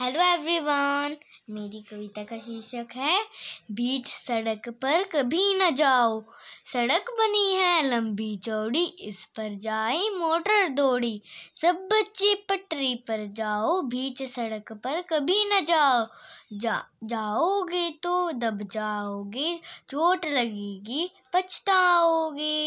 hello everyone मेरी कविता का शीर्षक है बीच सड़क पर कभी न जाओ सड़क बनी है लंबी चौड़ी इस पर जाए मोटर दौड़ी सब बच्चे पटरी पर जाओ बीच सड़क पर कभी न जाओ जा जाओगे तो दब जाओगे चोट लगेगी पछताओगे